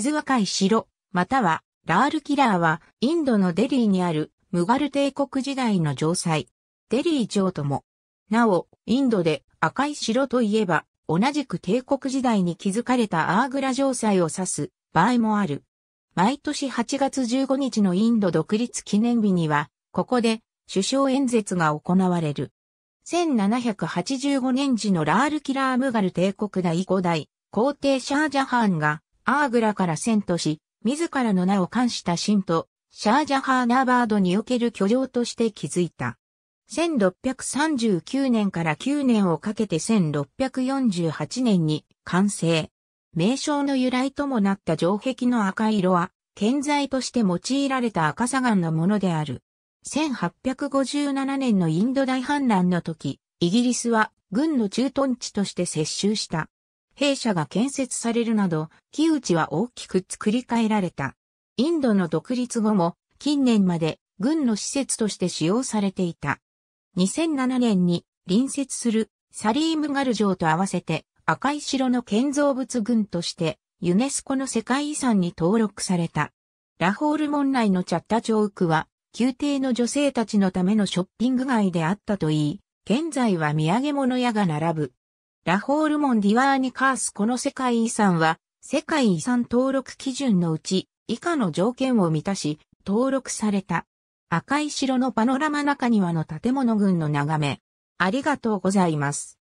静若い城、またはラールキラーはインドのデリーにあるムガル帝国時代の城塞、デリー城とも。なお、インドで赤い城といえば、同じく帝国時代に築かれたアーグラ城塞を指す場合もある。毎年8月15日のインド独立記念日には、ここで首相演説が行われる。1785年時のラールキラームガル帝国第5代皇帝シャージャハンがアーグラから遷都し、自らの名を冠した神都、シャージャハーナーバードにおける居城として築いた。1639年から9年をかけて1648年に完成。名称の由来ともなった城壁の赤色は、建材として用いられた赤砂岩のものである。1857年のインド大反乱の時、イギリスは軍の駐屯地として接収した。兵舎が建設されるなど、木内は大きく作り変えられた。インドの独立後も、近年まで軍の施設として使用されていた。2007年に隣接するサリームガル城と合わせて赤い城の建造物群としてユネスコの世界遺産に登録された。ラホール門内のチャッタチョークは宮廷の女性たちのためのショッピング街であったといい、現在は土産物屋が並ぶラホールモンディワーニカースこの世界遺産は、世界遺産登録基準のうち、以下の条件を満たし、登録された。赤い城のパノラマ中庭の建物群の眺め。ありがとうございます。